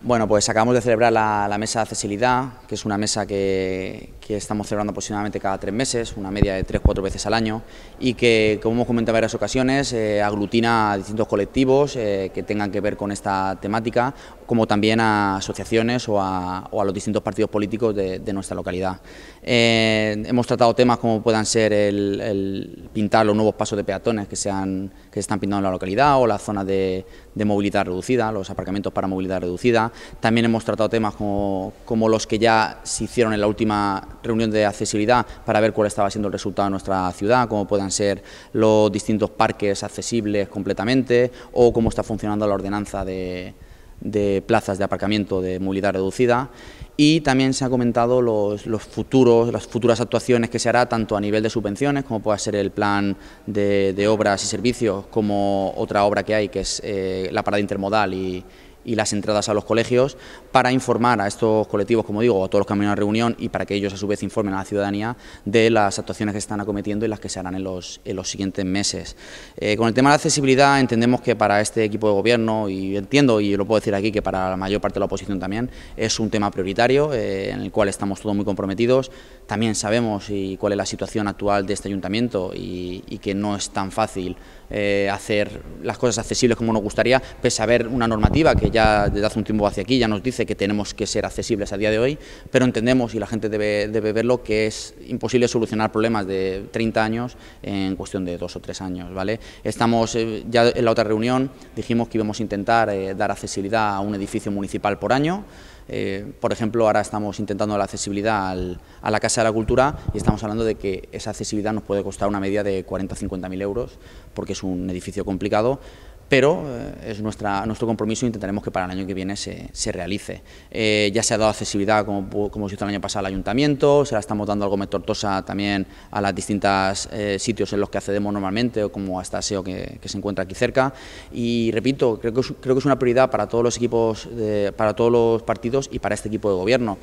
Bueno, pues acabamos de celebrar la, mesa de accesibilidad, que es una mesa que, estamos celebrando aproximadamente cada tres meses, una media de tres, o cuatro veces al año, y que, como hemos comentado en varias ocasiones, eh, aglutina a distintos colectivos eh, que tengan que ver con esta temática como también a asociaciones o a, los distintos partidos políticos de, nuestra localidad. Eh, hemos tratado temas como puedan ser el, pintar los nuevos pasos de peatones que se, están pintando en la localidad o las zonas de, movilidad reducida, los aparcamientos para movilidad reducida. También hemos tratado temas como, como los que ya se hicieron en la última reunión de accesibilidad para ver cuál estaba siendo el resultado de nuestra ciudad, como puedan ser los distintos parques accesibles completamente o cómo está funcionando la ordenanza de de plazas de aparcamiento de movilidad reducida y también se ha comentado los, futuros, las futuras actuaciones que se hará tanto a nivel de subvenciones como pueda ser el plan de, obras y servicios como otra obra que hay que es eh, la parada intermodal y, y las entradas a los colegios para informar a estos colectivos, como digo, a todos los que han a reunión y para que ellos a su vez informen a la ciudadanía de las actuaciones que están acometiendo y las que se harán en los, en los siguientes meses. Eh, con el tema de la accesibilidad entendemos que para este equipo de gobierno, y entiendo y lo puedo decir aquí que para la mayor parte de la oposición también, es un tema prioritario eh, en el cual estamos todos muy comprometidos. También sabemos y cuál es la situación actual de este ayuntamiento y que no es tan fácil eh, hacer las cosas accesibles como nos gustaría, pese a ver una normativa que ya desde hace un tiempo hacia aquí ya nos dice que tenemos que ser accesibles a día de hoy, pero entendemos, y la gente debe, debe verlo, que es imposible solucionar problemas de 30 años en cuestión de dos o tres años. ¿vale? Estamos eh, ya en la otra reunión, dijimos que íbamos a intentar eh, dar accesibilidad a un edificio municipal por año, eh, por ejemplo, ahora estamos intentando la accesibilidad a la Casa de la Cultura y estamos hablando de que esa accesibilidad nos puede costar una media de 40 o 50 mil euros porque es un edificio complicado, pero eh, es nuestro compromiso e intentaremos que para el año que viene se, realice. Eh, ya se ha dado accesibilidad, como, se hizo el año pasado al ayuntamiento, se la estamos dando algo más tortosa también a los distintos eh, sitios en los que accedemos normalmente, o como hasta SEO que, se encuentra aquí cerca. Y repito, creo que, es, una prioridad para todos los equipos, para todos los partidos y para este equipo de gobierno.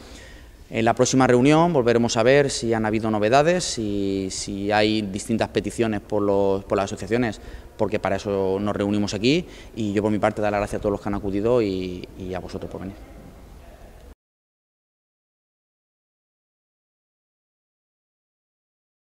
En la próxima reunión volveremos a ver si han habido novedades, si, si hay distintas peticiones por las asociaciones porque para eso nos reunimos aquí y yo por mi parte dar las gracias a todos los que han acudido y, y a vosotros por venir.